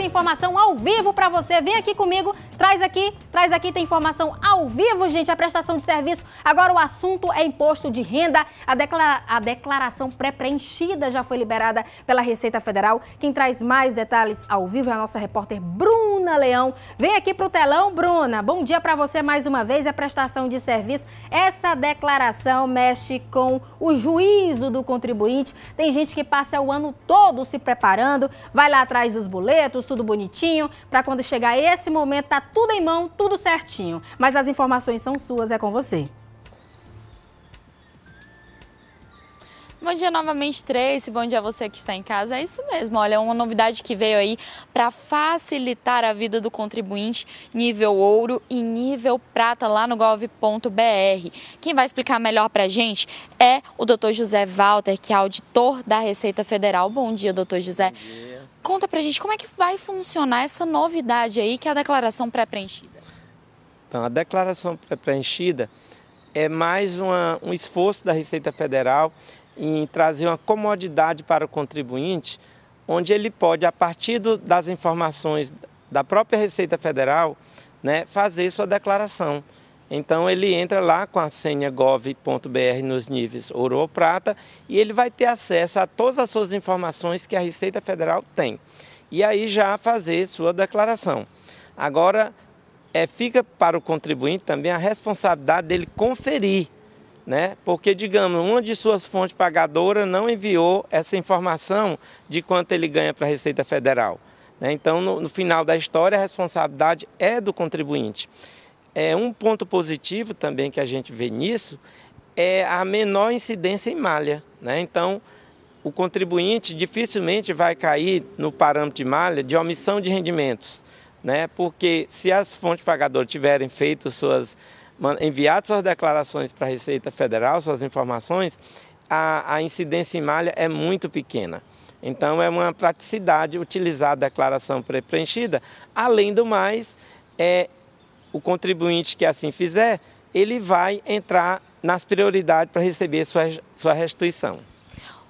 tem informação ao vivo para você. Vem aqui comigo, traz aqui, traz aqui, tem informação ao vivo, gente, a prestação de serviço. Agora o assunto é imposto de renda. A, declara a declaração pré-preenchida já foi liberada pela Receita Federal. Quem traz mais detalhes ao vivo é a nossa repórter Bruna Leão. Vem aqui pro telão, Bruna. Bom dia para você mais uma vez. A prestação de serviço, essa declaração mexe com o juízo do contribuinte. Tem gente que passa o ano todo se preparando, vai lá atrás dos boletos, tudo bonitinho, para quando chegar esse momento tá tudo em mão, tudo certinho. Mas as informações são suas, é com você. Bom dia novamente, três Bom dia a você que está em casa. É isso mesmo, olha, uma novidade que veio aí para facilitar a vida do contribuinte nível ouro e nível prata lá no gov.br. Quem vai explicar melhor para a gente é o doutor José Walter, que é auditor da Receita Federal. Bom dia, doutor José. Bom dia. Conta pra gente como é que vai funcionar essa novidade aí que é a declaração pré-preenchida. Então, a declaração pré-preenchida é mais uma, um esforço da Receita Federal em trazer uma comodidade para o contribuinte, onde ele pode, a partir do, das informações da própria Receita Federal, né, fazer sua declaração. Então ele entra lá com a senha gov.br nos níveis ouro ou prata e ele vai ter acesso a todas as suas informações que a Receita Federal tem. E aí já fazer sua declaração. Agora é, fica para o contribuinte também a responsabilidade dele conferir, né? Porque digamos, uma de suas fontes pagadoras não enviou essa informação de quanto ele ganha para a Receita Federal. Né? Então, no, no final da história, a responsabilidade é do contribuinte. É, um ponto positivo também que a gente vê nisso é a menor incidência em malha. Né? Então, o contribuinte dificilmente vai cair no parâmetro de malha de omissão de rendimentos, né? porque se as fontes pagadoras tiverem feito suas enviado suas declarações para a Receita Federal, suas informações, a, a incidência em malha é muito pequena. Então, é uma praticidade utilizar a declaração pré-preenchida. Além do mais, é, o contribuinte que assim fizer, ele vai entrar nas prioridades para receber sua, sua restituição.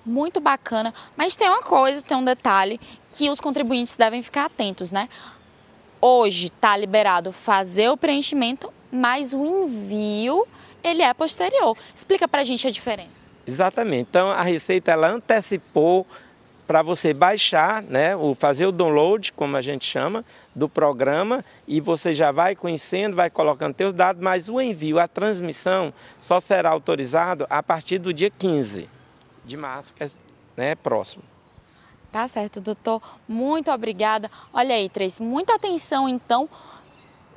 Muito bacana, mas tem uma coisa, tem um detalhe que os contribuintes devem ficar atentos, né? Hoje está liberado fazer o preenchimento, mas o envio ele é posterior. Explica para a gente a diferença. Exatamente. Então a Receita ela antecipou para você baixar, né, o, fazer o download, como a gente chama, do programa e você já vai conhecendo, vai colocando seus dados, mas o envio, a transmissão só será autorizado a partir do dia 15 de março, que é né, próximo. Tá certo, doutor. Muito obrigada. Olha aí, Três, muita atenção então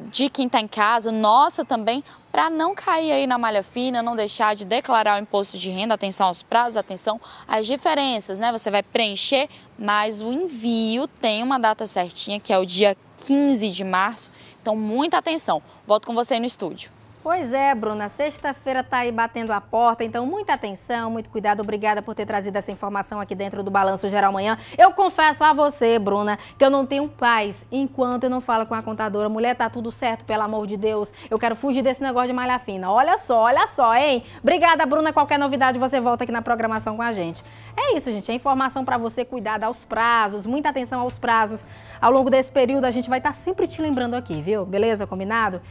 de quem está em casa, nossa também, para não cair aí na malha fina, não deixar de declarar o imposto de renda, atenção aos prazos, atenção às diferenças, né? Você vai preencher, mas o envio tem uma data certinha, que é o dia 15 de março. Então, muita atenção. Volto com você no estúdio. Pois é, Bruna, sexta-feira está aí batendo a porta, então muita atenção, muito cuidado. Obrigada por ter trazido essa informação aqui dentro do Balanço Geral Manhã. Eu confesso a você, Bruna, que eu não tenho paz enquanto eu não falo com a contadora. Mulher, tá tudo certo, pelo amor de Deus. Eu quero fugir desse negócio de malha fina. Olha só, olha só, hein? Obrigada, Bruna. Qualquer novidade você volta aqui na programação com a gente. É isso, gente. É informação para você cuidar aos prazos, muita atenção aos prazos. Ao longo desse período a gente vai estar tá sempre te lembrando aqui, viu? Beleza? Combinado?